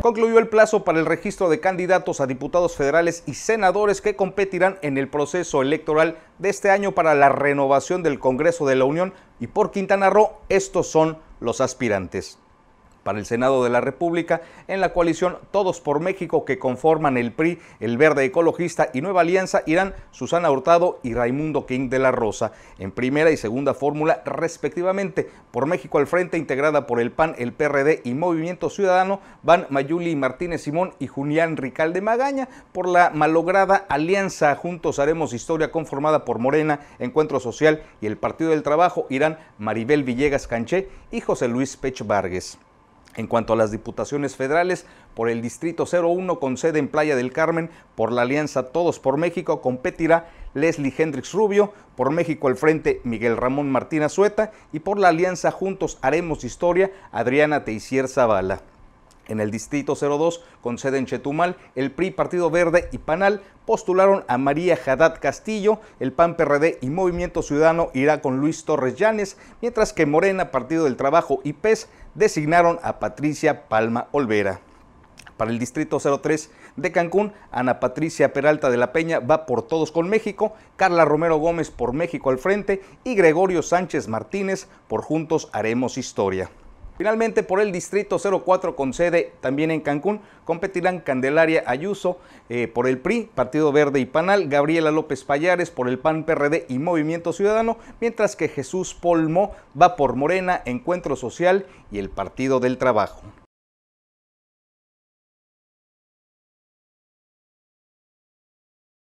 Concluyó el plazo para el registro de candidatos a diputados federales y senadores que competirán en el proceso electoral de este año para la renovación del Congreso de la Unión y por Quintana Roo estos son los aspirantes para el Senado de la República en la coalición Todos por México que conforman el PRI, el Verde Ecologista y Nueva Alianza irán Susana Hurtado y Raimundo King de la Rosa en primera y segunda fórmula respectivamente. Por México al frente integrada por el PAN, el PRD y Movimiento Ciudadano van Mayuli Martínez Simón y Julián Ricalde Magaña por la malograda alianza Juntos Haremos Historia conformada por Morena, Encuentro Social y el Partido del Trabajo irán Maribel Villegas Canché y José Luis Pech Vargas. En cuanto a las diputaciones federales, por el Distrito 01 con sede en Playa del Carmen, por la Alianza Todos por México competirá Leslie Hendrix Rubio, por México al frente Miguel Ramón Martínez Sueta y por la Alianza Juntos Haremos Historia Adriana Teisier Zavala. En el Distrito 02, con sede en Chetumal, el PRI, Partido Verde y PANAL postularon a María Jadad Castillo, el PAN PRD y Movimiento Ciudadano irá con Luis Torres Llanes, mientras que Morena, Partido del Trabajo y PES designaron a Patricia Palma Olvera. Para el Distrito 03 de Cancún, Ana Patricia Peralta de la Peña va por todos con México, Carla Romero Gómez por México al frente y Gregorio Sánchez Martínez por Juntos Haremos Historia. Finalmente, por el Distrito 04 con sede también en Cancún, competirán Candelaria Ayuso eh, por el PRI, Partido Verde y Panal, Gabriela López Payares por el PAN, PRD y Movimiento Ciudadano, mientras que Jesús Polmo va por Morena, Encuentro Social y el Partido del Trabajo.